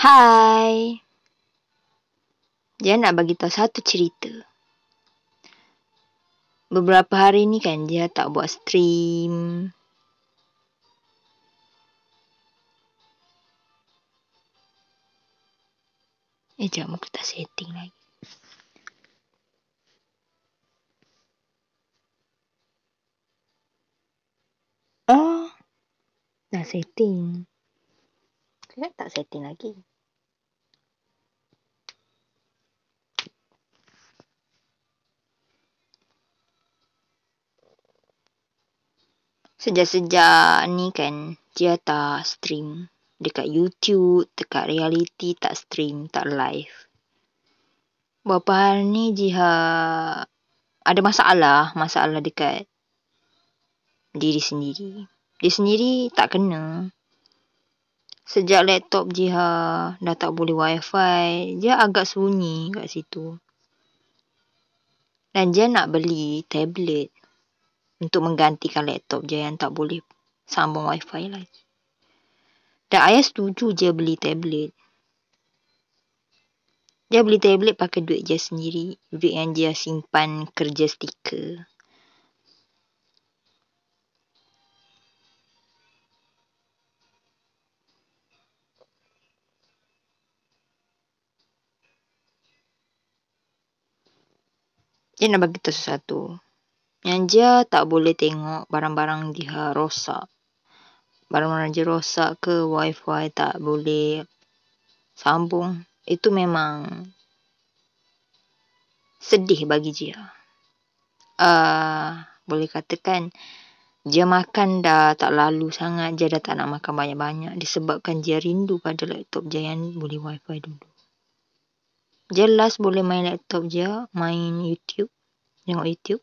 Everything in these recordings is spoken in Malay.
Hai. Dia nak bagi tahu satu cerita. Beberapa hari ni kan dia tak buat stream. Eh, jom aku tak setting lagi. Oh, dah setting. Kenapa tak setting lagi? Sejak-sejak ni kan, dia tak stream. Dekat YouTube, dekat reality, tak stream, tak live. Berapa hari ni Jiha ada masalah, masalah dekat diri sendiri. Dia sendiri tak kena. Sejak laptop Jiha dah tak boleh wifi, dia agak sunyi kat situ. Dan dia nak beli tablet untuk menggantikan laptop je yang tak boleh sambung wifi lagi. Dan ayah setuju je beli tablet. Dia beli tablet pakai duit je sendiri. Duit yang dia simpan kerja stiker. Dia nak bagi tu sesuatu. Yang dia tak boleh tengok barang-barang dia rosak. Barang-barang dia rosak ke wifi tak boleh sambung. Itu memang sedih bagi dia. Uh, boleh katakan dia makan dah tak lalu sangat. Dia dah tak nak makan banyak-banyak. Disebabkan dia rindu pada laptop dia yang boleh wifi dulu. Jelas boleh main laptop je. Main YouTube. Tengok YouTube.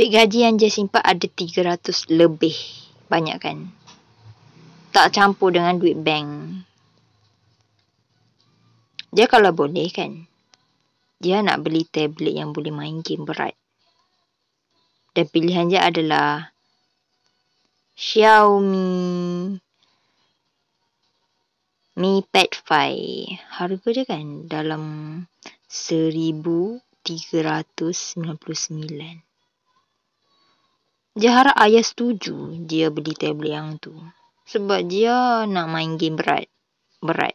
duit gaji yang dia simpan ada 300 lebih. Banyak kan? Tak campur dengan duit bank. Dia kalau boleh kan, dia nak beli tablet yang boleh main game berat. Dan pilihan dia adalah Xiaomi Mi Pad 5. Harga dia kan dalam 1399. Dia harap ayah setuju dia beli tablet yang tu. Sebab dia nak main game berat. Berat.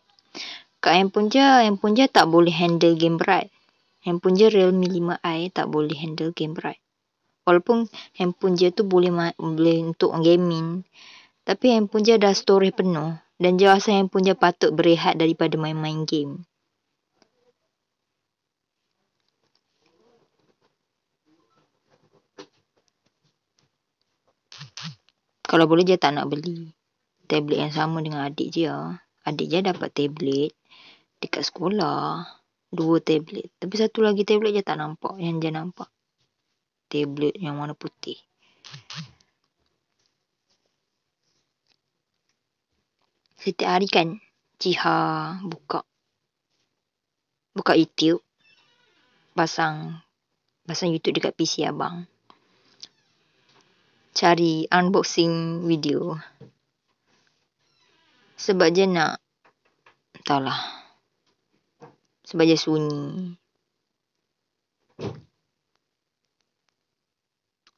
Kat handphone je, handphone je tak boleh handle game berat. Handphone je Realme 5i tak boleh handle game berat. Walaupun handphone je tu boleh, boleh untuk gaming. Tapi handphone je dah storage penuh. Dan dia rasa handphone je patut berehat daripada main-main game. Kalau boleh je tak nak beli. Tablet yang sama dengan adik je. Adik je dapat tablet dekat sekolah. Dua tablet. Tapi satu lagi tablet je tak nampak. Yang je nampak. Tablet yang warna putih. Setiap hari kan Ciha buka. Buka YouTube. Pasang. Pasang YouTube dekat PC abang cari unboxing video. Sebab je nak. Entahlah. Sebab je sunyi.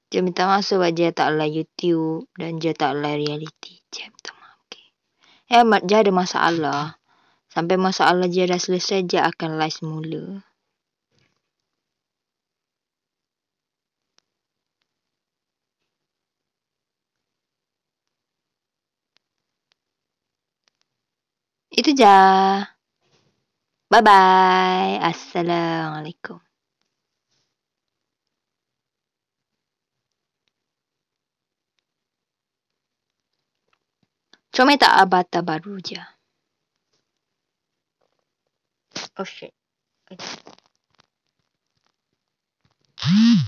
Je minta maaf sebab je tak like YouTube. Dan je tak like reality. Je minta maaf. Okay. Eh, je ada masalah. Sampai masalah je dah selesai, je akan live semula. Itu je. Bye-bye. Assalamualaikum. Cuma tak abata baru je. Oh shit. Okay.